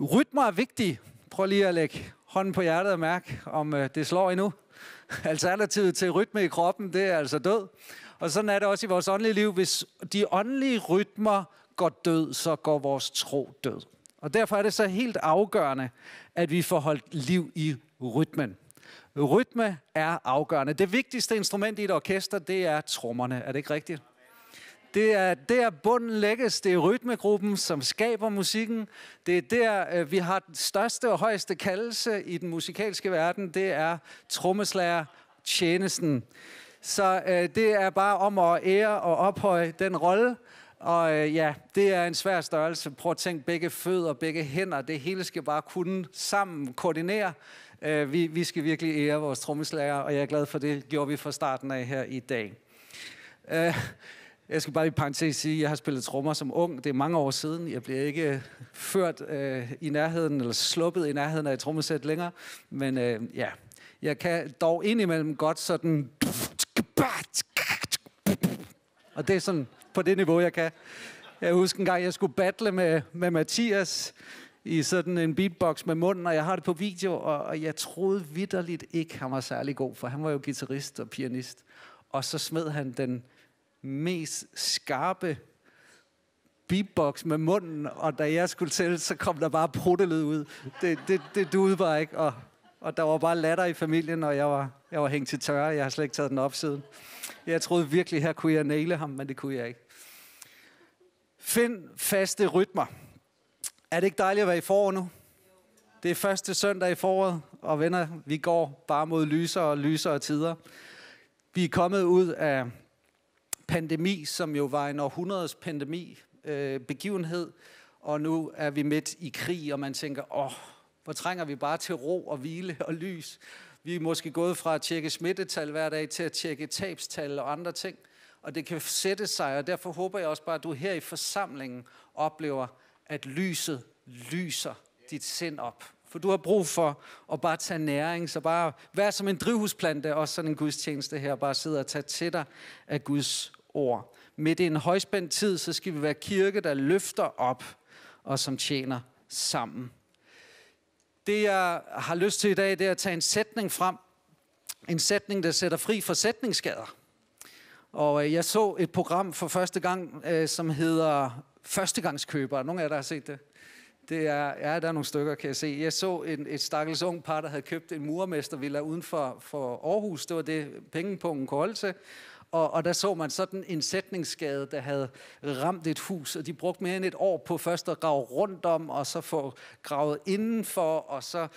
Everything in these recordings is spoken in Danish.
Rytmer er vigtige. Prøv lige at lægge hånden på hjertet og mærke, om øh, det slår endnu. Alternativet til rytme i kroppen, det er altså død. Og sådan er det også i vores åndelige liv. Hvis de åndelige rytmer går død, så går vores tro død. Og derfor er det så helt afgørende, at vi får holdt liv i rytmen. Rytme er afgørende. Det vigtigste instrument i et orkester, det er trommerne. Er det ikke rigtigt? Det er der bunden lægges, det er rytmegruppen, som skaber musikken. Det er der, øh, vi har den største og højeste kaldelse i den musikalske verden, det er trommeslager tjenesten. Så øh, det er bare om at ære og ophøje den rolle. Og øh, ja, det er en svær størrelse. Prøv at tænke begge fødder, begge hænder. Det hele skal bare kunne sammen koordinere. Øh, vi, vi skal virkelig ære vores trommeslager, og jeg er glad for det, gjorde vi fra starten af her i dag. Øh, jeg skal bare i parentes sige, at jeg har spillet trommer som ung. Det er mange år siden. Jeg bliver ikke øh, ført øh, i nærheden, eller sluppet i nærheden af et trommesæt længere. Men øh, ja, jeg kan dog indimellem godt sådan... Og det er sådan på det niveau, jeg kan. Jeg husker en gang, jeg skulle battle med, med Mathias i sådan en beatbox med munden, og jeg har det på video, og, og jeg troede vidderligt ikke, han var særlig god, for han var jo guitarist og pianist. Og så smed han den mest skarpe beatbox med munden, og da jeg skulle til, så kom der bare pruttelyd ud. Det, det, det duede bare ikke, og, og der var bare latter i familien, og jeg var, jeg var hængt til tørre. Jeg har slet ikke taget den op siden. Jeg troede virkelig, her kunne jeg næle ham, men det kunne jeg ikke. Find faste rytmer. Er det ikke dejligt at være i foråret nu? Det er første søndag i foråret, og venner, vi går bare mod lysere og lysere tider. Vi er kommet ud af pandemi, som jo var en århundredes pandemi, øh, begivenhed, og nu er vi midt i krig, og man tænker, åh, oh, hvor trænger vi bare til ro og hvile og lys. Vi er måske gået fra at tjekke smittetal hver dag til at tjekke tabstal og andre ting, og det kan sætte sig, og derfor håber jeg også bare, at du her i forsamlingen oplever, at lyset lyser dit sind op. For du har brug for at bare tage næring, så bare være som en drivhusplante, også sådan en gudstjeneste her, bare sidde og tage til dig af Guds ord. Midt i en højspændt tid, så skal vi være kirke, der løfter op og som tjener sammen. Det, jeg har lyst til i dag, det er at tage en sætning frem. En sætning, der sætter fri for sætningsskader. Og øh, jeg så et program for første gang, øh, som hedder Førstegangskøber. Nogle af jer, har set det? Det er, ja, der er nogle stykker, kan jeg se. Jeg så en, et stakkels ung par, der havde købt en murmestervilla uden for, for Aarhus. Det var det, pengepungen kunne holde til. Og, og der så man sådan en sætningsskade, der havde ramt et hus, og de brugte mere end et år på først at grave rundt om, og så få gravet indenfor, og så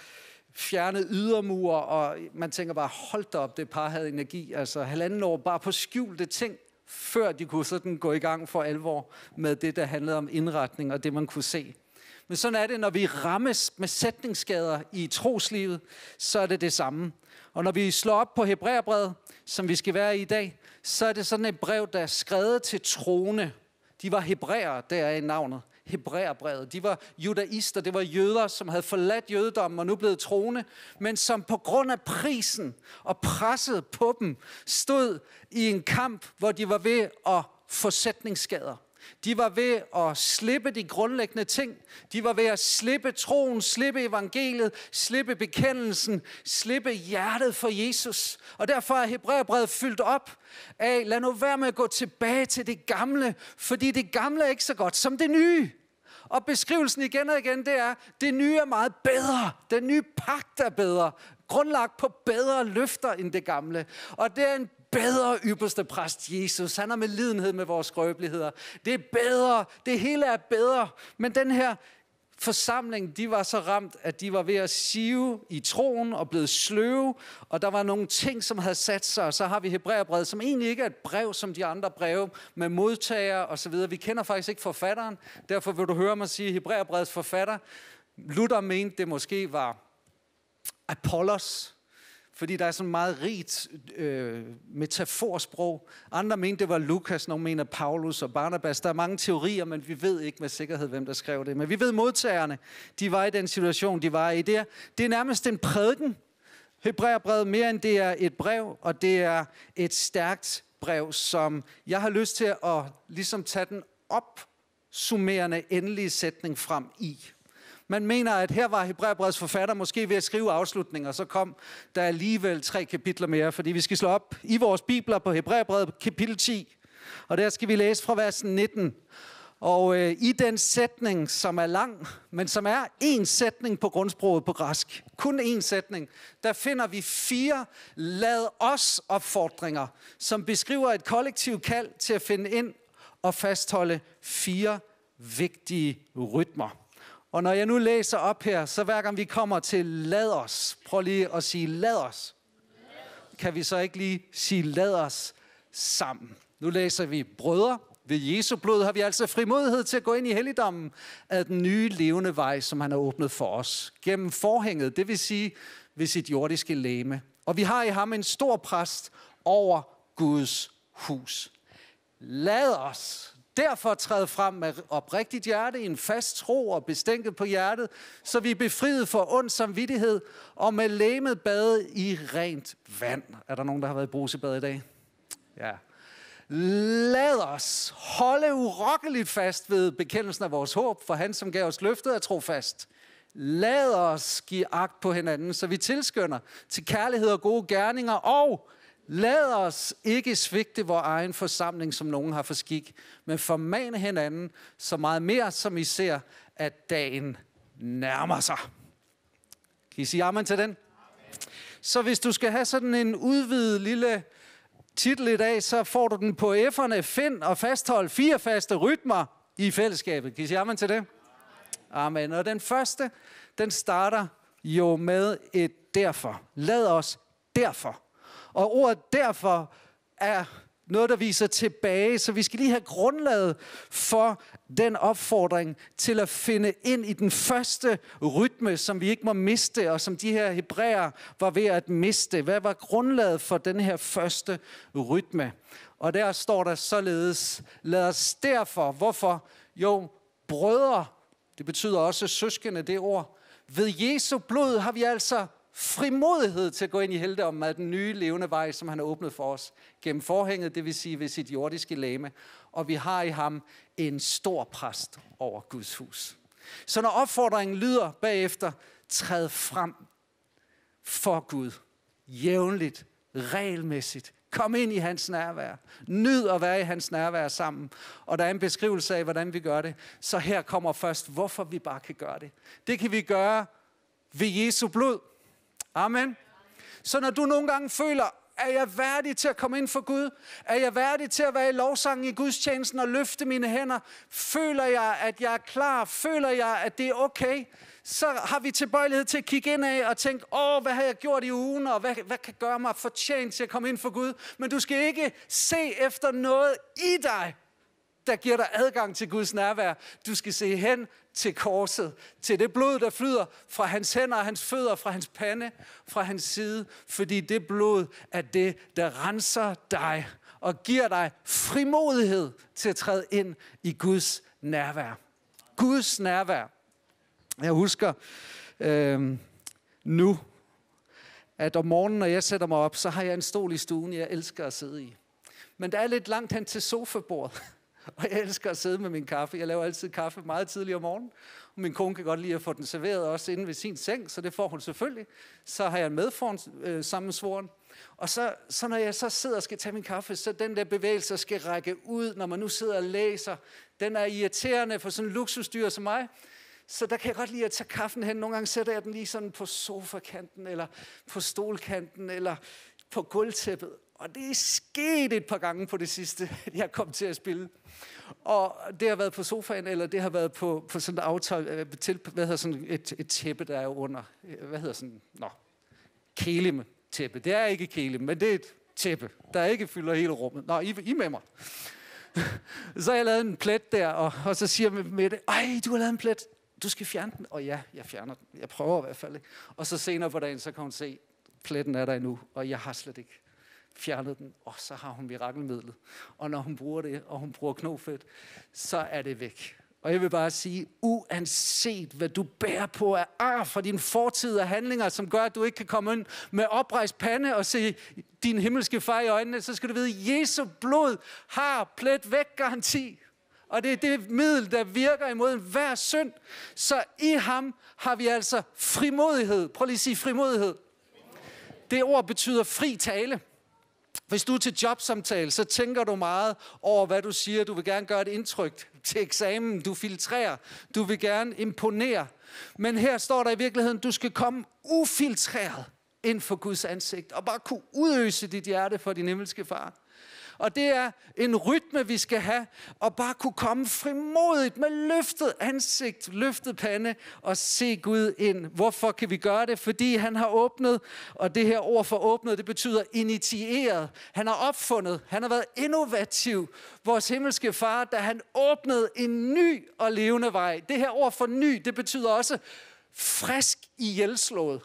fjerne ydermure, og man tænker bare, hold da op, det par havde energi, altså halvanden år bare på skjulte ting, før de kunne sådan gå i gang for alvor med det, der handlede om indretning og det, man kunne se. Men sådan er det, når vi rammes med sætningsskader i troslivet, så er det det samme. Og når vi slår op på Hebræerbrevet, som vi skal være i i dag, så er det sådan et brev, der er skrevet til trone. De var hebræere, der er i navnet. Hebræerbrevet. De var judaister, det var jøder, som havde forladt jødedommen og nu blevet troende, men som på grund af prisen og presset på dem, stod i en kamp, hvor de var ved at få sætningsskader. De var ved at slippe de grundlæggende ting. De var ved at slippe troen, slippe evangeliet, slippe bekendelsen, slippe hjertet for Jesus. Og derfor er Hebræerbrevet fyldt op af, lad nu være med at gå tilbage til det gamle, fordi det gamle er ikke så godt som det nye. Og beskrivelsen igen og igen, det er, det nye er meget bedre. Den nye pagt er bedre. Grundlagt på bedre løfter end det gamle. Og det er en bedre ypperste præst Jesus. Han har med lidenhed med vores skrøbeligheder. Det er bedre. Det hele er bedre. Men den her forsamling, de var så ramt, at de var ved at sive i troen og blevet sløve, og der var nogle ting, som havde sat sig, og så har vi Hebræerbrevet, som egentlig ikke er et brev som de andre breve, med modtager og så videre. Vi kender faktisk ikke forfatteren, derfor vil du høre mig sige Hebræerbrevets forfatter. Luther mente, det måske var Apollos, fordi der er sådan meget rigt øh, metaforsprog. Andre mente, det var Lukas, nogle mener Paulus og Barnabas. Der er mange teorier, men vi ved ikke med sikkerhed, hvem der skrev det. Men vi ved, modtagerne, de var i den situation, de var i. Det er, det er nærmest en prædiken, Hebræerbrevet, mere end det er et brev, og det er et stærkt brev, som jeg har lyst til at ligesom tage den opsummerende endelige sætning frem i. Man mener, at her var Hebræerbrevets forfatter måske ved at skrive afslutninger, så kom der alligevel tre kapitler mere, fordi vi skal slå op i vores bibler på Hebræerbrevet kapitel 10, og der skal vi læse fra vers 19. Og øh, i den sætning, som er lang, men som er en sætning på grundsproget på græsk, kun en sætning, der finder vi fire lad os opfordringer, som beskriver et kollektivt kald til at finde ind og fastholde fire vigtige rytmer. Og når jeg nu læser op her, så hver gang vi kommer til lad os, prøv lige at sige lad os, kan vi så ikke lige sige lad os sammen. Nu læser vi brødre. Ved Jesu blod har vi altså frimodighed til at gå ind i helligdommen af den nye levende vej, som han har åbnet for os. Gennem forhænget, det vil sige ved sit jordiske læme. Og vi har i ham en stor præst over Guds hus. Lad os Derfor træd frem med oprigtigt hjerte, i en fast tro og bestænket på hjertet, så vi er befriet for ond samvittighed og med læmet bade i rent vand. Er der nogen, der har været i brusebad i dag? Ja. Lad os holde urokkeligt fast ved bekendelsen af vores håb, for han, som gav os løftet, er trofast. Lad os give agt på hinanden, så vi tilskynder til kærlighed og gode gerninger, og Lad os ikke svigte vores egen forsamling, som nogen har for skik, men formane hinanden så meget mere, som I ser, at dagen nærmer sig. Kan I sige amen til den? Amen. Så hvis du skal have sådan en udvidet lille titel i dag, så får du den på F'erne. Find og fasthold fire faste rytmer i fællesskabet. Kan I sige amen til det? Amen. Og den første, den starter jo med et derfor. Lad os derfor og ordet derfor er noget, der viser tilbage. Så vi skal lige have grundlaget for den opfordring til at finde ind i den første rytme, som vi ikke må miste, og som de her hebræer var ved at miste. Hvad var grundlaget for den her første rytme? Og der står der således, lad os derfor, hvorfor? Jo, brødre, det betyder også søskende, det ord. Ved Jesu blod har vi altså frimodighed til at gå ind i helligdommen af den nye levende vej, som han har åbnet for os gennem forhænget, det vil sige ved sit jordiske lame. Og vi har i ham en stor præst over Guds hus. Så når opfordringen lyder bagefter, træd frem for Gud, jævnligt, regelmæssigt, Kom ind i hans nærvær. Nyd at være i hans nærvær sammen. Og der er en beskrivelse af, hvordan vi gør det. Så her kommer først, hvorfor vi bare kan gøre det. Det kan vi gøre ved Jesu blod. Amen. Så når du nogle gange føler, er jeg værdig til at komme ind for Gud? Er jeg værdig til at være i lovsangen i Guds tjenesten og løfte mine hænder? Føler jeg, at jeg er klar? Føler jeg, at det er okay? Så har vi tilbøjelighed til at kigge ind af og tænke, åh, hvad har jeg gjort i ugen, og hvad, hvad kan gøre mig fortjent til at komme ind for Gud? Men du skal ikke se efter noget i dig, der giver dig adgang til Guds nærvær. Du skal se hen til korset, til det blod, der flyder fra hans hænder og hans fødder, fra hans pande, fra hans side, fordi det blod er det, der renser dig og giver dig frimodighed til at træde ind i Guds nærvær. Guds nærvær. Jeg husker øh, nu, at om morgenen, når jeg sætter mig op, så har jeg en stol i stuen, jeg elsker at sidde i. Men der er lidt langt hen til sofabordet. Og jeg elsker at sidde med min kaffe. Jeg laver altid kaffe meget tidligt om morgenen. Og min kone kan godt lide at få den serveret også inde ved sin seng, så det får hun selvfølgelig. Så har jeg en medform øh, sammen med svoren. Og så, så når jeg så sidder og skal tage min kaffe, så den der bevægelse skal række ud, når man nu sidder og læser. Den er irriterende for sådan en luksusdyr som mig. Så der kan jeg godt lide at tage kaffen hen. Nogle gange sætter jeg den lige sådan på sofakanten, eller på stolkanten, eller på gulvtæppet. Og det er sket et par gange på det sidste, at jeg kom til at spille. Og det har været på sofaen, eller det har været på, på sådan, et, aftøj, øh, til, hvad hedder sådan et, et tæppe, der er under. Øh, hvad hedder sådan? Nå, kelim-tæppe. Det er ikke kelim, men det er et tæppe, der ikke fylder hele rummet. Nå, I, I med mig. så jeg lavet en plet der, og, og så siger Mette, ej, du har lavet en plet. Du skal fjerne den. Og ja, jeg fjerner den. Jeg prøver i hvert fald. Ikke? Og så senere på dagen, så kan hun se, pletten er der endnu, og jeg har slet ikke fjernet den, og så har hun mirakelmidlet. Og når hun bruger det, og hun bruger knofedt, så er det væk. Og jeg vil bare sige, uanset hvad du bærer på af ar fra dine fortid og handlinger, som gør, at du ikke kan komme ind med oprejst pande og se din himmelske far i øjnene, så skal du vide, at Jesu blod har plet væk garanti. Og det er det middel, der virker imod enhver synd. Så i ham har vi altså frimodighed. Prøv lige at sige frimodighed. Det ord betyder fri tale. Hvis du er til jobsamtale, så tænker du meget over, hvad du siger. Du vil gerne gøre et indtryk til eksamen. Du filtrerer. Du vil gerne imponere. Men her står der i virkeligheden, du skal komme ufiltreret ind for Guds ansigt og bare kunne udøse dit hjerte for din himmelske far. Og det er en rytme, vi skal have, og bare kunne komme frimodigt med løftet ansigt, løftet pande og se Gud ind. Hvorfor kan vi gøre det? Fordi han har åbnet, og det her ord for åbnet, det betyder initieret. Han har opfundet, han har været innovativ. Vores himmelske far, da han åbnede en ny og levende vej. Det her ord for ny, det betyder også frisk i ihjelslået.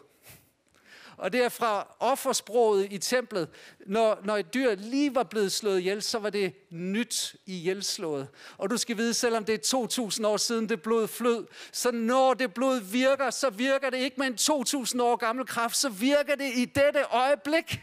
Og det er fra offersproget i templet. Når, når et dyr lige var blevet slået ihjel, så var det nyt i ihjelslået. Og du skal vide, selvom det er 2.000 år siden det blod flød, så når det blod virker, så virker det ikke med en 2.000 år gammel kraft, så virker det i dette øjeblik.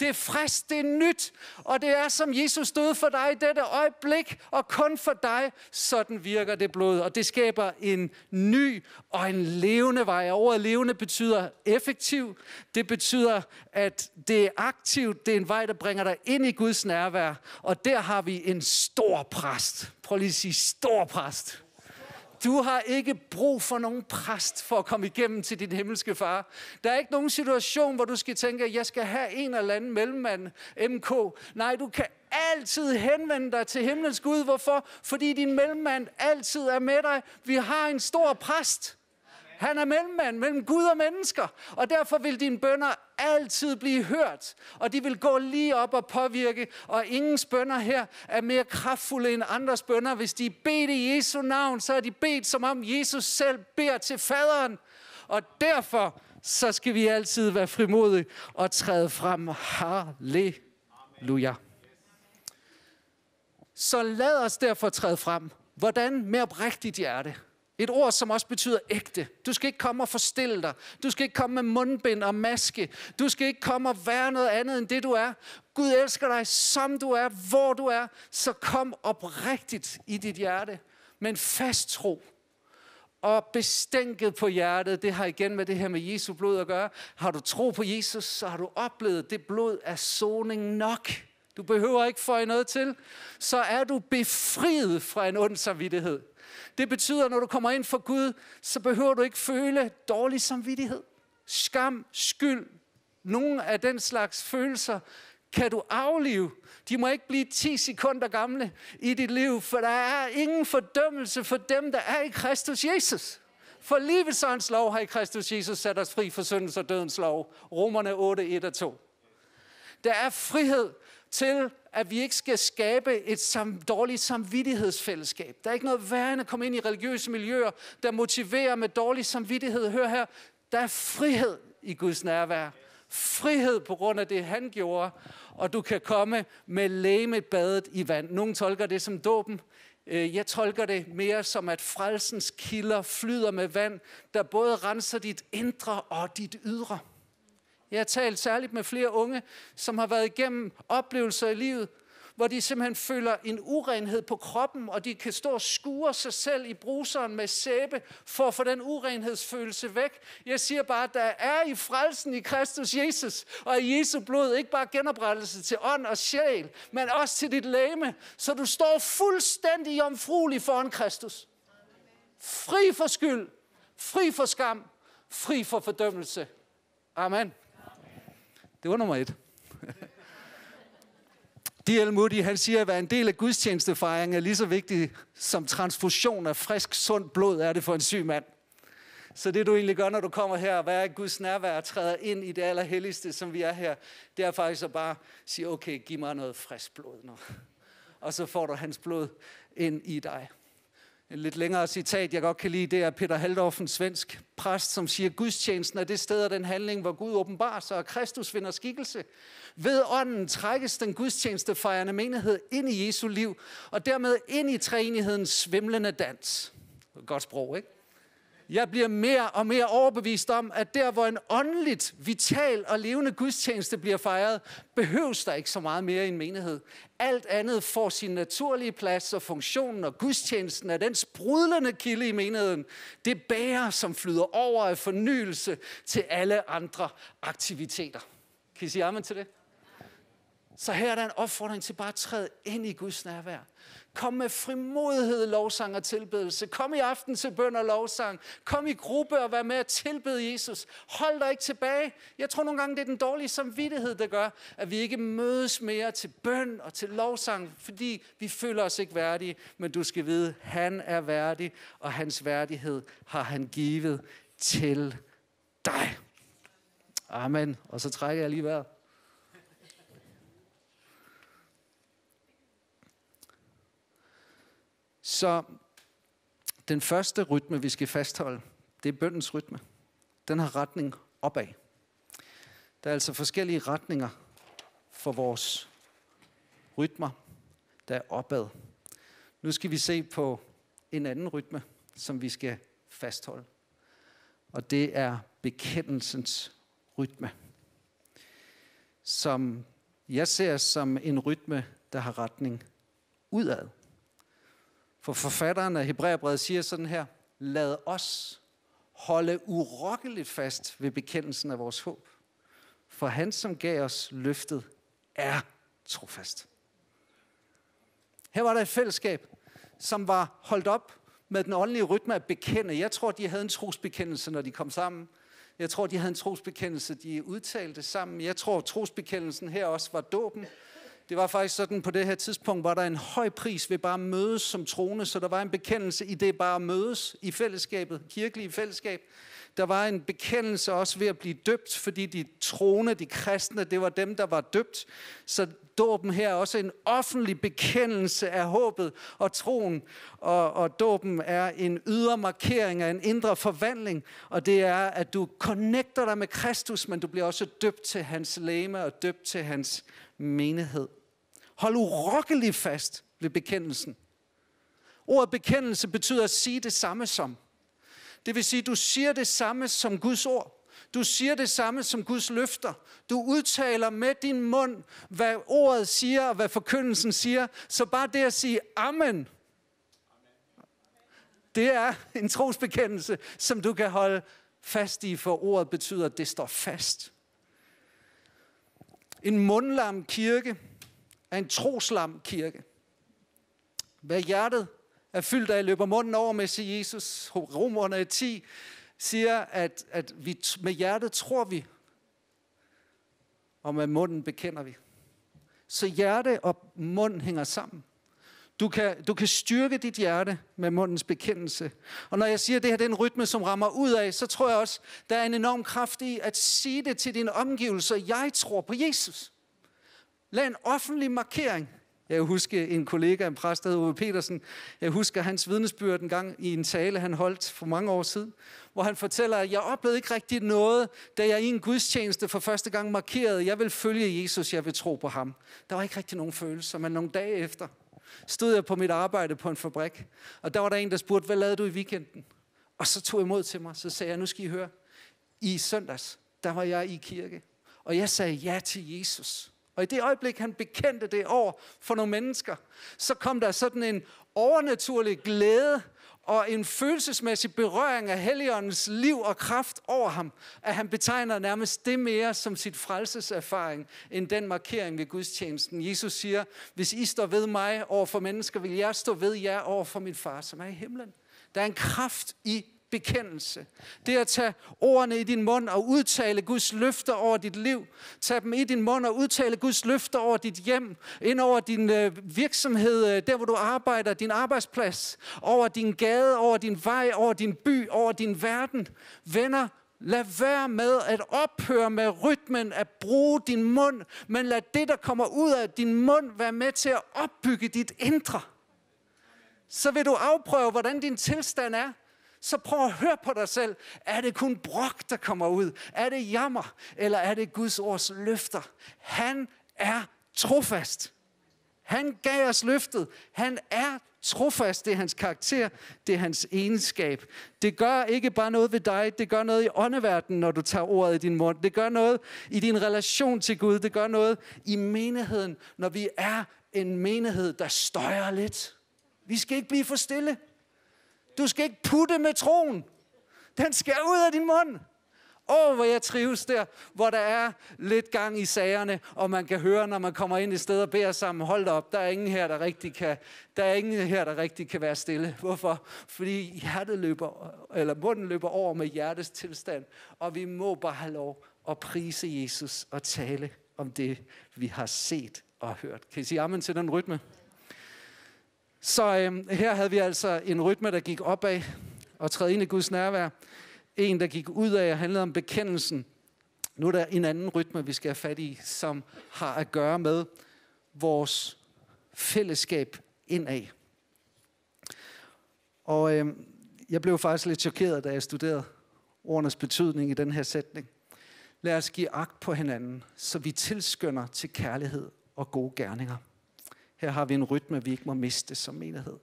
Det er frisk, det er nyt, og det er som Jesus døde for dig i dette øjeblik, og kun for dig. Sådan virker det blod, og det skaber en ny og en levende vej. Og ordet levende betyder effektiv. Det betyder, at det er aktivt, det er en vej, der bringer dig ind i Guds nærvær. Og der har vi en stor præst. Prøv lige at sige stor præst. Du har ikke brug for nogen præst for at komme igennem til din himmelske far. Der er ikke nogen situation, hvor du skal tænke, at jeg skal have en eller anden mellemmand, MK. Nej, du kan altid henvende dig til himlens Gud. Hvorfor? Fordi din mellemmand altid er med dig. Vi har en stor præst. Han er mellemmand mellem Gud og mennesker, og derfor vil dine bønder altid blive hørt, og de vil gå lige op og påvirke, og ingen bønder her er mere kraftfulde end andres bønder. Hvis de beder i Jesu navn, så er de bedt, som om Jesus selv beder til faderen. Og derfor så skal vi altid være frimodige og træde frem. Halleluja. Så lad os derfor træde frem. Hvordan? Med oprigtigt hjerte. Et ord, som også betyder ægte. Du skal ikke komme og forstille dig. Du skal ikke komme med mundbind og maske. Du skal ikke komme og være noget andet end det, du er. Gud elsker dig, som du er, hvor du er. Så kom oprigtigt i dit hjerte med en fast tro. Og bestænket på hjertet, det har igen med det her med Jesu blod at gøre. Har du tro på Jesus, så har du oplevet, det blod er soning nok. Du behøver ikke få noget til. Så er du befriet fra en ond samvittighed. Det betyder, at når du kommer ind for Gud, så behøver du ikke føle dårlig samvittighed, skam, skyld. Nogle af den slags følelser kan du aflive. De må ikke blive 10 sekunder gamle i dit liv, for der er ingen fordømmelse for dem, der er i Kristus Jesus. For livets ånds lov har i Kristus Jesus sat os fri for syndens og dødens lov. Romerne 8, 1 og 2. Der er frihed til at vi ikke skal skabe et sam, dårligt samvittighedsfællesskab. Der er ikke noget værre end at komme ind i religiøse miljøer, der motiverer med dårlig samvittighed. Hør her, der er frihed i Guds nærvær. Frihed på grund af det, han gjorde, og du kan komme med læmet badet i vand. Nogle tolker det som dåben. Øh, jeg tolker det mere som, at frelsens kilder flyder med vand, der både renser dit indre og dit ydre. Jeg har talt særligt med flere unge, som har været igennem oplevelser i livet, hvor de simpelthen føler en urenhed på kroppen, og de kan stå og skure sig selv i bruseren med sæbe, for at få den urenhedsfølelse væk. Jeg siger bare, at der er i frelsen i Kristus Jesus, og i Jesu blod, ikke bare genoprettelse til ånd og sjæl, men også til dit læme, så du står fuldstændig jomfruelig foran Kristus. Fri for skyld, fri for skam, fri for fordømmelse. Amen. Det var nummer et. D.L. Moody, han siger, at være en del af gudstjenestefejringen er lige så vigtig som transfusion af frisk, sundt blod er det for en syg mand. Så det du egentlig gør, når du kommer her og er i Guds nærvær og træder ind i det allerhelligste, som vi er her, det er faktisk at bare sige, okay, giv mig noget frisk blod nu. Og så får du hans blod ind i dig. Et lidt længere citat, jeg godt kan lide, det er Peter Haldorf, en svensk præst, som siger, gudstjenesten er det sted af den handling, hvor Gud åbenbarer sig, og Kristus vinder skikkelse. Ved ånden trækkes den gudstjenestefejrende menighed ind i Jesu liv, og dermed ind i træenighedens svimlende dans. Godt sprog, ikke? Jeg bliver mere og mere overbevist om, at der, hvor en åndeligt, vital og levende gudstjeneste bliver fejret, behøves der ikke så meget mere i en menighed. Alt andet får sin naturlige plads og funktionen, og gudstjenesten er den sprudlende kilde i menigheden. Det bærer, som flyder over af fornyelse til alle andre aktiviteter. Kan I sige amen til det? Så her er der en opfordring til bare at træde ind i Guds nærvær. Kom med frimodighed, lovsang og tilbedelse. Kom i aften til bøn og lovsang. Kom i gruppe og vær med at tilbede Jesus. Hold dig ikke tilbage. Jeg tror nogle gange, det er den dårlige samvittighed, der gør, at vi ikke mødes mere til bøn og til lovsang, fordi vi føler os ikke værdige. Men du skal vide, han er værdig, og hans værdighed har han givet til dig. Amen. Og så trækker jeg lige vejret. Så den første rytme, vi skal fastholde, det er bøndens rytme. Den har retning opad. Der er altså forskellige retninger for vores rytmer, der er opad. Nu skal vi se på en anden rytme, som vi skal fastholde. Og det er bekendelsens rytme, som jeg ser som en rytme, der har retning udad. For forfatteren af Hebræerbrevet siger sådan her, lad os holde urokkeligt fast ved bekendelsen af vores håb. For han, som gav os løftet, er trofast. Her var der et fællesskab, som var holdt op med den åndelige rytme at bekende. Jeg tror, de havde en trosbekendelse, når de kom sammen. Jeg tror, de havde en trosbekendelse, de udtalte sammen. Jeg tror, trosbekendelsen her også var dåben. Det var faktisk sådan, på det her tidspunkt var der en høj pris ved bare at mødes som troende, så der var en bekendelse i det bare at mødes i fællesskabet, kirkelige fællesskab. Der var en bekendelse også ved at blive døbt, fordi de trone, de kristne, det var dem, der var døbt. Så dåben her er også en offentlig bekendelse af håbet og troen, og, og dåben er en ydre markering af en indre forvandling, og det er, at du connecter dig med Kristus, men du bliver også døbt til hans læme og døbt til hans menighed. Hold urokkeligt fast ved bekendelsen. Ordet bekendelse betyder at sige det samme som. Det vil sige, du siger det samme som Guds ord. Du siger det samme som Guds løfter. Du udtaler med din mund, hvad ordet siger og hvad forkyndelsen siger. Så bare det at sige amen, det er en trosbekendelse, som du kan holde fast i, for ordet betyder, at det står fast. En mundlam kirke af en troslam kirke. Hvad hjertet er fyldt af, løber munden over med, siger Jesus. Romerne 10 siger, at, at vi, med hjertet tror vi, og med munden bekender vi. Så hjerte og mund hænger sammen. Du kan, du kan styrke dit hjerte med mundens bekendelse. Og når jeg siger, at det her det er en rytme, som rammer ud af, så tror jeg også, der er en enorm kraft i at sige det til dine omgivelser. Jeg tror på Jesus. Lad en offentlig markering. Jeg husker en kollega, en præst, der hedder Ove Petersen. Jeg husker hans vidnesbyrd en gang i en tale, han holdt for mange år siden, hvor han fortæller, at jeg oplevede ikke rigtigt noget, da jeg i en gudstjeneste for første gang markerede, jeg vil følge Jesus, jeg vil tro på ham. Der var ikke rigtig nogen følelser, men nogle dage efter stod jeg på mit arbejde på en fabrik, og der var der en, der spurgte, hvad lavede du i weekenden? Og så tog jeg mod til mig, så sagde jeg, nu skal I høre, i søndags, der var jeg i kirke, og jeg sagde ja til Jesus. Og i det øjeblik, han bekendte det over for nogle mennesker, så kom der sådan en overnaturlig glæde og en følelsesmæssig berøring af Helligåndens liv og kraft over ham, at han betegner nærmest det mere som sit frelseserfaring, end den markering ved gudstjenesten. Jesus siger, hvis I står ved mig over for mennesker, vil jeg stå ved jer over for min far, som er i himlen. Der er en kraft i bekendelse. Det at tage ordene i din mund og udtale Guds løfter over dit liv. Tag dem i din mund og udtale Guds løfter over dit hjem, ind over din øh, virksomhed, øh, der hvor du arbejder, din arbejdsplads, over din gade, over din vej, over din by, over din verden. Venner, lad være med at ophøre med rytmen at bruge din mund, men lad det, der kommer ud af din mund, være med til at opbygge dit indre. Så vil du afprøve, hvordan din tilstand er så prøv at høre på dig selv. Er det kun brok, der kommer ud? Er det jammer? Eller er det Guds ords løfter? Han er trofast. Han gav os løftet. Han er trofast. Det er hans karakter. Det er hans egenskab. Det gør ikke bare noget ved dig. Det gør noget i åndeverdenen, når du tager ordet i din mund. Det gør noget i din relation til Gud. Det gør noget i menigheden, når vi er en menighed, der støjer lidt. Vi skal ikke blive for stille. Du skal ikke putte med troen. Den skal ud af din mund. Åh, oh, hvor jeg trives der, hvor der er lidt gang i sagerne, og man kan høre, når man kommer ind i stedet og beder sammen, hold op, der er ingen her, der rigtig kan, der er ingen her, der rigtig kan være stille. Hvorfor? Fordi hjertet løber, eller munden løber over med hjertets tilstand, og vi må bare have lov at prise Jesus og tale om det, vi har set og hørt. Kan I sige amen til den rytme? Så øhm, her havde vi altså en rytme, der gik opad og træde ind i Guds nærvær. En, der gik ud af og handlede om bekendelsen. Nu er der en anden rytme, vi skal have fat i, som har at gøre med vores fællesskab indad. Og øhm, jeg blev faktisk lidt chokeret, da jeg studerede ordernes betydning i den her sætning. Lad os give agt på hinanden, så vi tilskynder til kærlighed og gode gerninger. Her har vi en rytme, vi ikke må miste som menighed.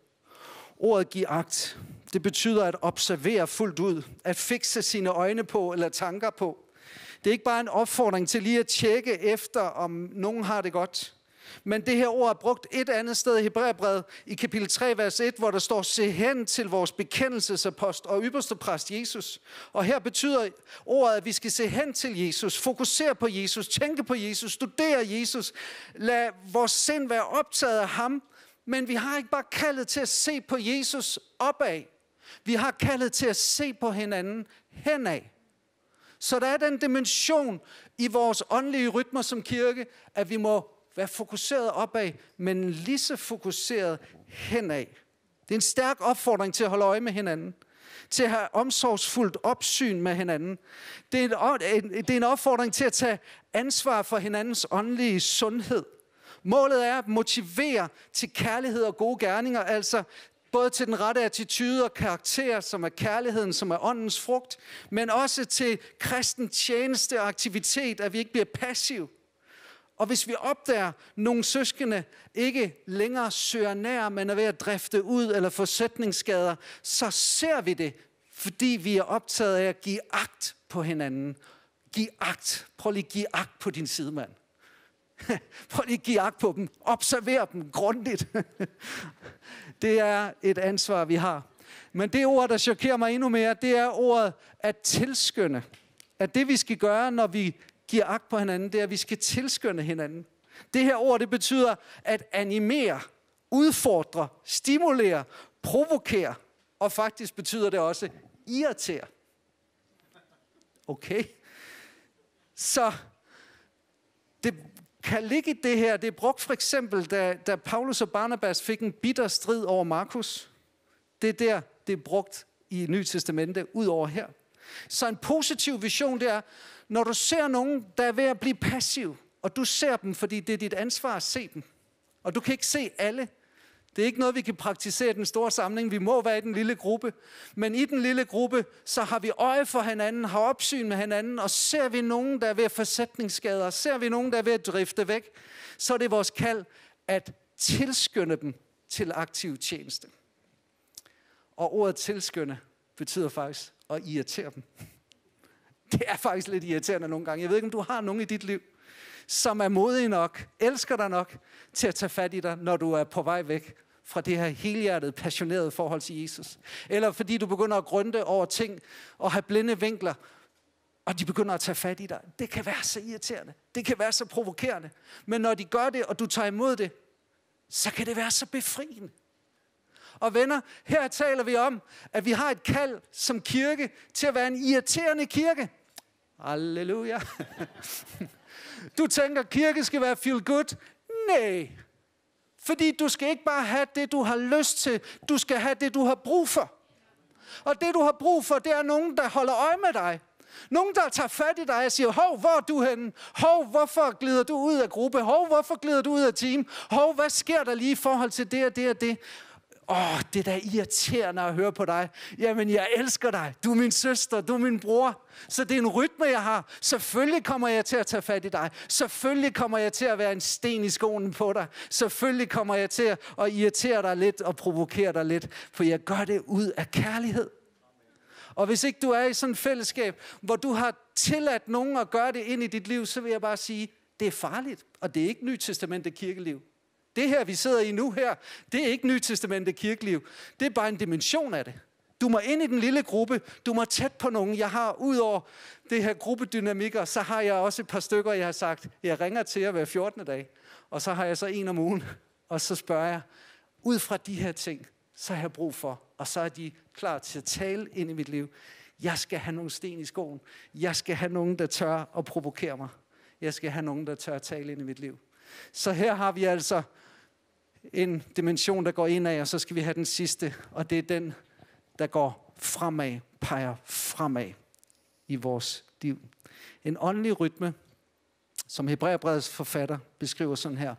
Ordet give agt, det betyder at observere fuldt ud, at fikse sine øjne på eller tanker på. Det er ikke bare en opfordring til lige at tjekke efter, om nogen har det godt. Men det her ord er brugt et andet sted i Hebræerbrevet, i kapitel 3, vers 1, hvor der står, se hen til vores bekendelsesapost og ypperste præst Jesus. Og her betyder ordet, at vi skal se hen til Jesus, fokusere på Jesus, tænke på Jesus, studere Jesus, lad vores sind være optaget af ham, men vi har ikke bare kaldet til at se på Jesus opad. Vi har kaldet til at se på hinanden henad. Så der er den dimension i vores åndelige rytmer som kirke, at vi må Vær fokuseret opad, men lige så fokuseret henad. Det er en stærk opfordring til at holde øje med hinanden. Til at have omsorgsfuldt opsyn med hinanden. Det er en, det er en opfordring til at tage ansvar for hinandens åndelige sundhed. Målet er at motivere til kærlighed og gode gerninger, altså både til den rette attitude og karakter, som er kærligheden, som er åndens frugt, men også til kristen tjeneste og aktivitet, at vi ikke bliver passive. Og hvis vi opdager, at nogle søskende ikke længere søger nær, men er ved at drifte ud eller få sætningsskader, så ser vi det, fordi vi er optaget af at give agt på hinanden. Giv agt. Prøv lige at give agt på din sidemand. Prøv lige at give agt på dem. Observer dem grundigt. det er et ansvar, vi har. Men det ord, der chokerer mig endnu mere, det er ordet at tilskynde. At det, vi skal gøre, når vi giver agt på hinanden, det er, at vi skal tilskynde hinanden. Det her ord, det betyder at animere, udfordre, stimulere, provokere, og faktisk betyder det også irritere. Okay? Så det kan ligge i det her. Det er brugt for eksempel, da, da Paulus og Barnabas fik en bitter strid over Markus. Det er der, det er brugt i Nye Testamente, ud over her. Så en positiv vision, det er, når du ser nogen, der er ved at blive passiv, og du ser dem, fordi det er dit ansvar at se dem, og du kan ikke se alle, det er ikke noget, vi kan praktisere i den store samling. Vi må være i den lille gruppe. Men i den lille gruppe, så har vi øje for hinanden, har opsyn med hinanden, og ser vi nogen, der er ved at og ser vi nogen, der er ved at drifte væk, så er det vores kald at tilskynde dem til aktiv tjeneste. Og ordet tilskynde betyder faktisk at irritere dem. Det er faktisk lidt irriterende nogle gange. Jeg ved ikke, om du har nogen i dit liv, som er modige nok, elsker dig nok, til at tage fat i dig, når du er på vej væk fra det her helhjertet, passionerede forhold til Jesus. Eller fordi du begynder at grunde over ting og have blinde vinkler, og de begynder at tage fat i dig. Det kan være så irriterende. Det kan være så provokerende. Men når de gør det, og du tager imod det, så kan det være så befriende. Og venner, her taler vi om, at vi har et kald som kirke til at være en irriterende kirke. Halleluja. Du tænker, kirke skal være feel good. Nej. Fordi du skal ikke bare have det, du har lyst til. Du skal have det, du har brug for. Og det, du har brug for, det er nogen, der holder øje med dig. Nogen, der tager fat i dig og siger, hov, hvor er du henne? Hov, hvorfor glider du ud af gruppe? Hov, hvorfor glider du ud af team? Hov, hvad sker der lige i forhold til det og det og det? Åh, oh, det er da irriterende at høre på dig. Jamen, jeg elsker dig. Du er min søster, du er min bror. Så det er en rytme, jeg har. Selvfølgelig kommer jeg til at tage fat i dig. Selvfølgelig kommer jeg til at være en sten i skoen på dig. Selvfølgelig kommer jeg til at irritere dig lidt og provokere dig lidt. For jeg gør det ud af kærlighed. Og hvis ikke du er i sådan et fællesskab, hvor du har tilladt nogen at gøre det ind i dit liv, så vil jeg bare sige, det er farligt. Og det er ikke Nyt Testamentet kirkeliv. Det her, vi sidder i nu her, det er ikke nytestamentet kirkeliv. Det er bare en dimension af det. Du må ind i den lille gruppe. Du må tæt på nogen. Jeg har ud over det her gruppedynamikker, så har jeg også et par stykker, jeg har sagt, jeg ringer til jer hver 14. dag. Og så har jeg så en om ugen. Og så spørger jeg, ud fra de her ting, så har jeg brug for. Og så er de klar til at tale ind i mit liv. Jeg skal have nogle sten i skoen. Jeg skal have nogen, der tør at provokere mig. Jeg skal have nogen, der tør at tale ind i mit liv. Så her har vi altså en dimension, der går indad, og så skal vi have den sidste, og det er den, der går fremad, peger fremad i vores liv. En åndelig rytme, som Hebræerbredets forfatter beskriver sådan her.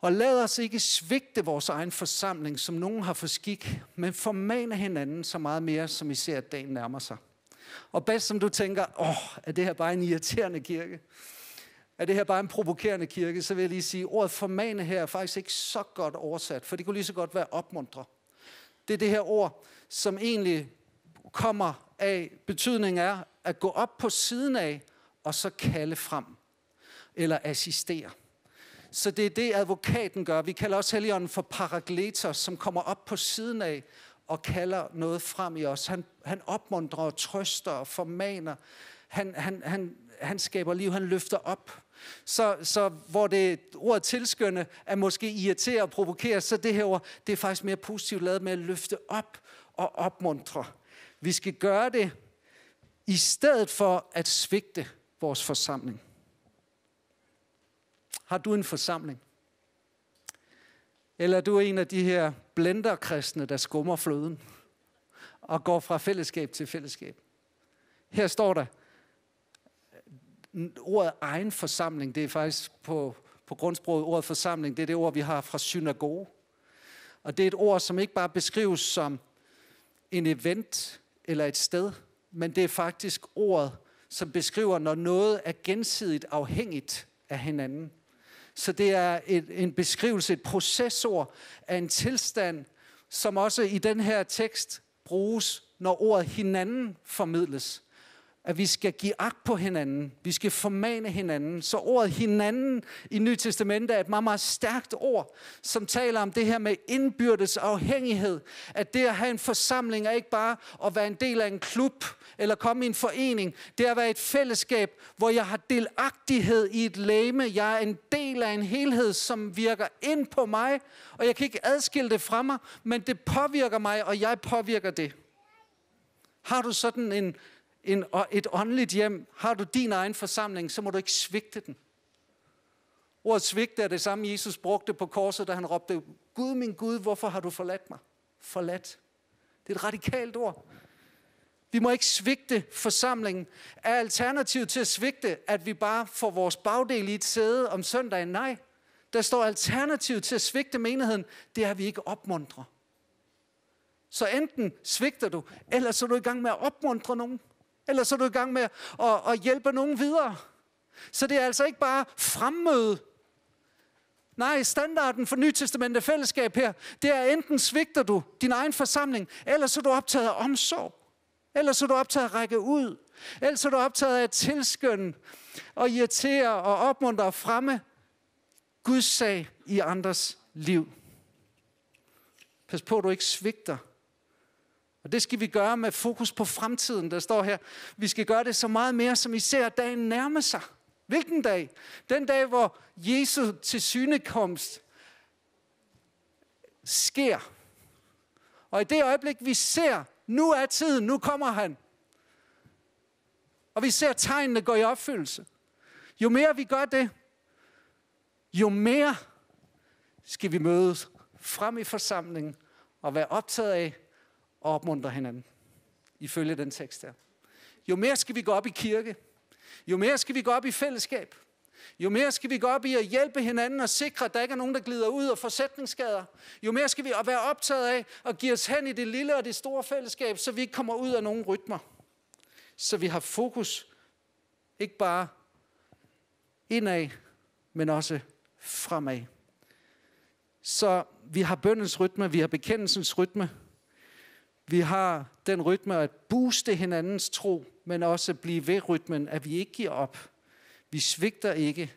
Og lad os ikke svigte vores egen forsamling, som nogen har for skik, men formane hinanden så meget mere, som I ser, at dagen nærmer sig. Og bedst som du tænker, åh, er det her bare en irriterende kirke? er det her bare en provokerende kirke, så vil jeg lige sige, at ordet formane her er faktisk ikke så godt oversat, for det kunne lige så godt være opmuntre. Det er det her ord, som egentlig kommer af, betydning er at gå op på siden af, og så kalde frem, eller assistere. Så det er det, advokaten gør. Vi kalder også Helligånden for parakletor, som kommer op på siden af og kalder noget frem i os. Han, han opmuntrer og trøster og formaner. Han, han, han, han skaber liv, han løfter op. Så, så hvor det ordet tilskynde er måske irritere og provokere, så det her ord, det er faktisk mere positivt lavet med at løfte op og opmuntre. Vi skal gøre det i stedet for at svigte vores forsamling. Har du en forsamling? Eller er du en af de her blenderkristne, der skummer fløden og går fra fællesskab til fællesskab? Her står der, ordet egen forsamling, det er faktisk på, på grundsproget ordet forsamling, det er det ord, vi har fra synagoge. Og det er et ord, som ikke bare beskrives som en event eller et sted, men det er faktisk ordet, som beskriver, når noget er gensidigt afhængigt af hinanden. Så det er et, en beskrivelse, et processord af en tilstand, som også i den her tekst bruges, når ordet hinanden formidles at vi skal give agt på hinanden. Vi skal formane hinanden. Så ordet hinanden i Nyt Testament er et meget, meget stærkt ord, som taler om det her med indbyrdes afhængighed. At det at have en forsamling er ikke bare at være en del af en klub eller komme i en forening. Det er at være et fællesskab, hvor jeg har delagtighed i et læme. Jeg er en del af en helhed, som virker ind på mig, og jeg kan ikke adskille det fra mig, men det påvirker mig, og jeg påvirker det. Har du sådan en en, et åndeligt hjem, har du din egen forsamling, så må du ikke svigte den. Ordet svigte er det samme, Jesus brugte på korset, da han råbte, Gud min Gud, hvorfor har du forladt mig? Forladt. Det er et radikalt ord. Vi må ikke svigte forsamlingen. Er alternativet til at svigte, at vi bare får vores bagdel i et sæde om søndagen? Nej. Der står alternativet til at svigte menigheden, det er, at vi ikke opmuntrer. Så enten svigter du, eller så er du i gang med at opmuntre nogen eller så er du i gang med at, at hjælpe nogen videre. Så det er altså ikke bare fremmøde. Nej, standarden for Nytestamentet fællesskab her, det er enten svigter du din egen forsamling, eller så er du optaget af omsorg. Eller så er du optaget af at række ud. Eller så er du optaget af at tilskynde og irritere og opmuntre og fremme Guds sag i andres liv. Pas på, at du ikke svigter og det skal vi gøre med fokus på fremtiden, der står her. Vi skal gøre det så meget mere, som I ser dagen nærme sig. Hvilken dag? Den dag, hvor Jesus til synekomst sker. Og i det øjeblik, vi ser, nu er tiden, nu kommer han. Og vi ser tegnene gå i opfyldelse. Jo mere vi gør det, jo mere skal vi mødes frem i forsamlingen og være optaget af, og opmuntre hinanden. Ifølge den tekst der. Jo mere skal vi gå op i kirke. Jo mere skal vi gå op i fællesskab. Jo mere skal vi gå op i at hjælpe hinanden og sikre, at der ikke er nogen, der glider ud og får sætningsskader. Jo mere skal vi være optaget af at give os hen i det lille og det store fællesskab, så vi ikke kommer ud af nogen rytmer. Så vi har fokus ikke bare indad, men også fremad. Så vi har bøndens rytme, vi har bekendelsens rytme, vi har den rytme at booste hinandens tro, men også blive ved rytmen, at vi ikke giver op. Vi svigter ikke.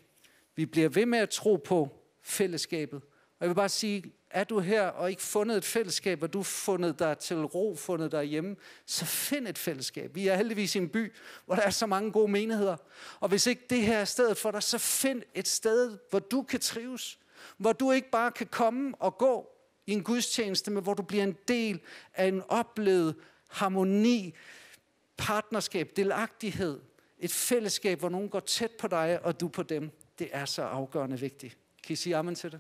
Vi bliver ved med at tro på fællesskabet. Og jeg vil bare sige, er du her og ikke fundet et fællesskab, og du fundet dig til ro, fundet dig hjemme, så find et fællesskab. Vi er heldigvis i en by, hvor der er så mange gode menigheder. Og hvis ikke det her er stedet for dig, så find et sted, hvor du kan trives. Hvor du ikke bare kan komme og gå, i en gudstjeneste, men hvor du bliver en del af en oplevet harmoni, partnerskab, delagtighed, et fællesskab, hvor nogen går tæt på dig, og du på dem. Det er så afgørende vigtigt. Kan I sige amen til det?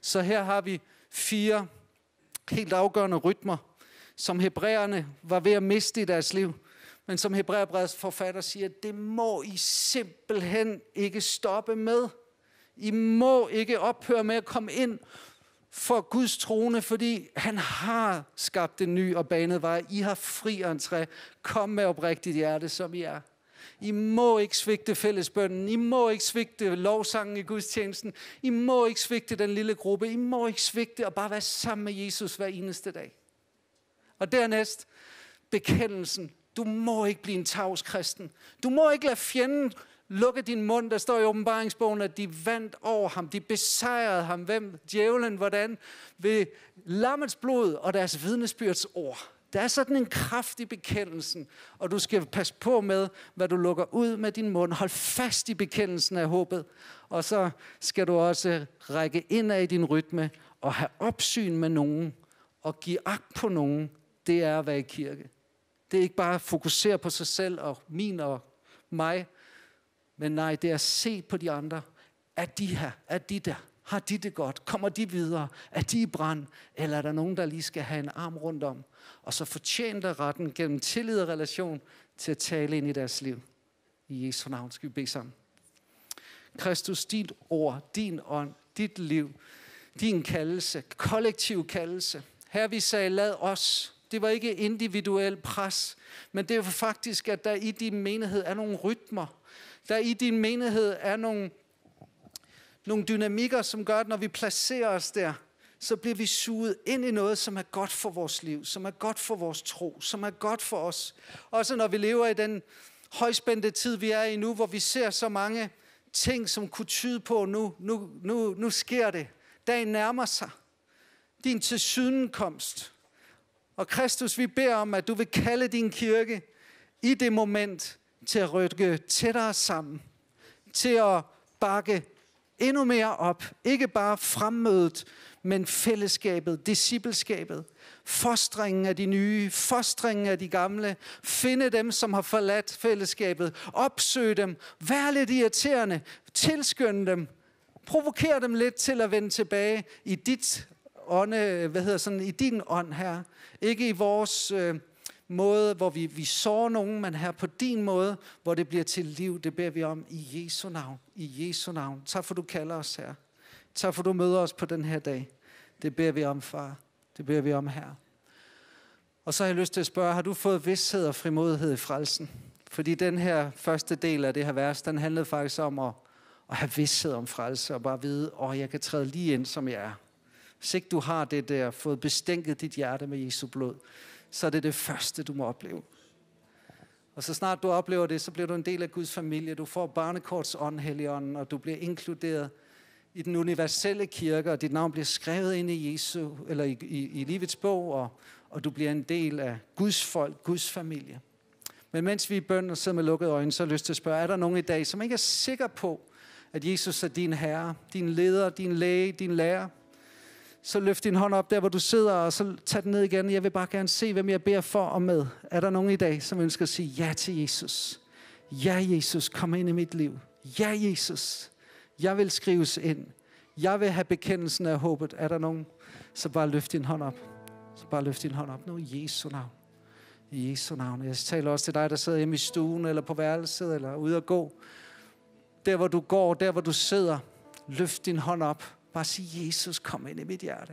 Så her har vi fire helt afgørende rytmer, som hebræerne var ved at miste i deres liv. Men som Hebræerbrevets forfatter siger, det må I simpelthen ikke stoppe med. I må ikke ophøre med at komme ind for Guds trone, fordi han har skabt en ny og banet vej. I har fri entré. Kom med oprigtigt hjerte, som I er. I må ikke svigte fællesbønden. I må ikke svigte lovsangen i gudstjenesten. I må ikke svigte den lille gruppe. I må ikke svigte og bare være sammen med Jesus hver eneste dag. Og dernæst, bekendelsen. Du må ikke blive en tavs kristen. Du må ikke lade fjenden Lukke din mund, der står i åbenbaringsbogen, at de vandt over ham, de besejrede ham, hvem, djævlen, hvordan, ved lammets blod og deres vidnesbyrds ord. Der er sådan en kraft i bekendelsen, og du skal passe på med, hvad du lukker ud med din mund. Hold fast i bekendelsen af håbet, og så skal du også række ind af i din rytme og have opsyn med nogen og give agt på nogen. Det er at være i kirke. Det er ikke bare at fokusere på sig selv og min og mig, men nej, det er at se på de andre. Er de her? Er de der? Har de det godt? Kommer de videre? Er de i brand? Eller er der nogen, der lige skal have en arm rundt om? Og så fortjener der retten gennem tillid og relation til at tale ind i deres liv. I Jesu navn skal vi bede sammen. Kristus, dit ord, din ånd, dit liv, din kaldelse, kollektiv kaldelse. Her vi sagde, lad os. Det var ikke individuel pres, men det er faktisk, at der i din menighed er nogle rytmer, der i din menighed er nogle, nogle dynamikker, som gør, at når vi placerer os der, så bliver vi suget ind i noget, som er godt for vores liv, som er godt for vores tro, som er godt for os. Også når vi lever i den højspændte tid, vi er i nu, hvor vi ser så mange ting, som kunne tyde på, nu, nu, nu, nu sker det. Dagen nærmer sig. Din tilsynekomst. Og Kristus, vi beder om, at du vil kalde din kirke i det moment til at rykke tættere sammen, til at bakke endnu mere op. Ikke bare fremmødet, men fællesskabet, discipleskabet, fostringen af de nye, fostringen af de gamle, finde dem, som har forladt fællesskabet, opsøge dem, vær lidt irriterende, tilskynde dem, provokere dem lidt til at vende tilbage i dit ånde, hvad hedder sådan, i din ånd her. Ikke i vores øh, måde, hvor vi, vi sår nogen, men her på din måde, hvor det bliver til liv. Det beder vi om i Jesu navn. I Jesu navn. Tak for, du kalder os her. Tak for, du møder os på den her dag. Det beder vi om, far. Det beder vi om her. Og så har jeg lyst til at spørge, har du fået vidsthed og frimodighed i frelsen? Fordi den her første del af det her vers, den handlede faktisk om at, at have vidsthed om frelse, og bare vide, åh, jeg kan træde lige ind, som jeg er. Hvis ikke du har det der, fået bestænket dit hjerte med Jesu blod, så er det det første, du må opleve. Og så snart du oplever det, så bliver du en del af Guds familie. Du får barnekorts ånd, Helligånden, og du bliver inkluderet i den universelle kirke, og dit navn bliver skrevet ind i, Jesu, eller i, i, i livets bog, og, og du bliver en del af Guds folk, Guds familie. Men mens vi i bønden og sidder med lukkede øjne, så har jeg lyst til at spørge, er der nogen i dag, som ikke er sikker på, at Jesus er din herre, din leder, din læge, din lærer? så løft din hånd op der, hvor du sidder, og så tag den ned igen. Jeg vil bare gerne se, hvem jeg beder for og med. Er der nogen i dag, som ønsker at sige ja til Jesus? Ja, Jesus, kom ind i mit liv. Ja, Jesus, jeg vil skrives ind. Jeg vil have bekendelsen af håbet. Er der nogen? Så bare løft din hånd op. Så bare løft din hånd op nu i Jesu navn. I Jesu navn. Jeg taler også til dig, der sidder hjemme i stuen, eller på værelset, eller ude at gå. Der, hvor du går, der, hvor du sidder, løft din hånd op Bare sig, Jesus, kom ind i mit hjerte.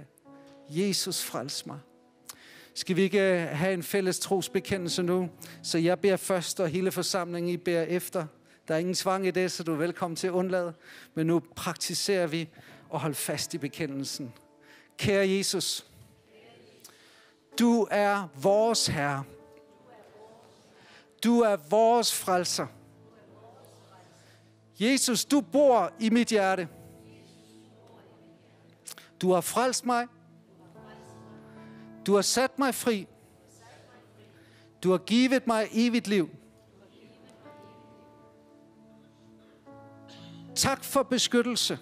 Jesus, frels mig. Skal vi ikke øh, have en fælles trosbekendelse nu? Så jeg beder først, og hele forsamlingen I beder efter. Der er ingen tvang i det, så du er velkommen til at undlade. Men nu praktiserer vi og holde fast i bekendelsen. Kære Jesus, du er vores Herre. Du er vores frelser. Jesus, du bor i mit hjerte. Du har frelst mig. Du har sat mig fri. Du har givet mig evigt liv. Tak for beskyttelse.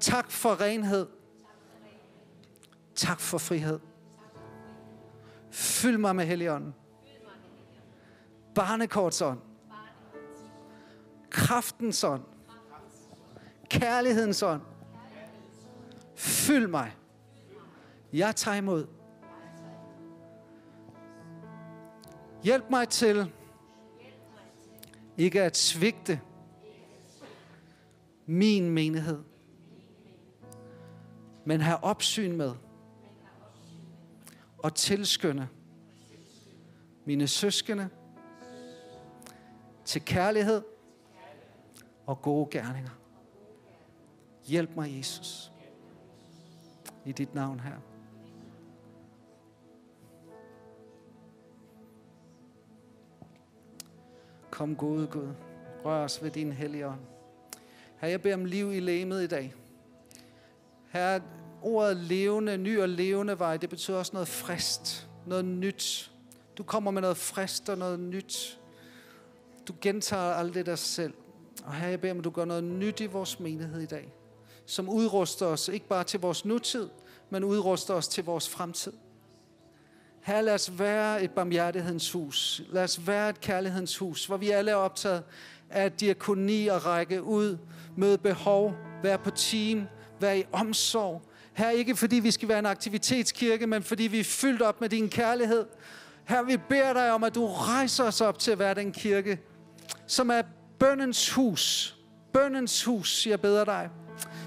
Tak for renhed. Tak for frihed. Fyld mig med Helligånden. Barnekorts ånd. Kraftens ånd. Kærlighedens ånd. Fyld mig. Jeg tager imod. Hjælp mig til ikke at svigte min menighed, men have opsyn med og tilskynde mine søskende til kærlighed og gode gerninger. Hjælp mig, Jesus i dit navn, her. Kom gode Gud, rør os ved din hellige ånd. Herre, jeg beder om liv i læmet i dag. Herre, ordet levende, ny og levende vej, det betyder også noget frist, noget nyt. Du kommer med noget frist og noget nyt. Du gentager alt det der selv. Og herre, jeg beder om, at du gør noget nyt i vores menighed i dag som udruster os ikke bare til vores nutid, men udruster os til vores fremtid. Her lad os være et barmhjertighedens hus. Lad os være et kærlighedens hus, hvor vi alle er optaget af diakoni og række ud, møde behov, være på team, være i omsorg. Her ikke fordi vi skal være en aktivitetskirke, men fordi vi er fyldt op med din kærlighed. Her vi beder dig om, at du rejser os op til at være den kirke, som er bøndens hus. Bøndens hus, jeg beder dig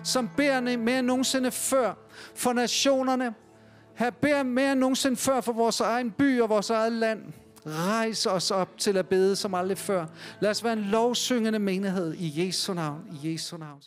som beder mere end nogensinde før for nationerne. Her beder mere end nogensinde før for vores egen by og vores eget land. Rejs os op til at bede som aldrig før. Lad os være en lovsyngende menighed i Jesu navn. I Jesu navn.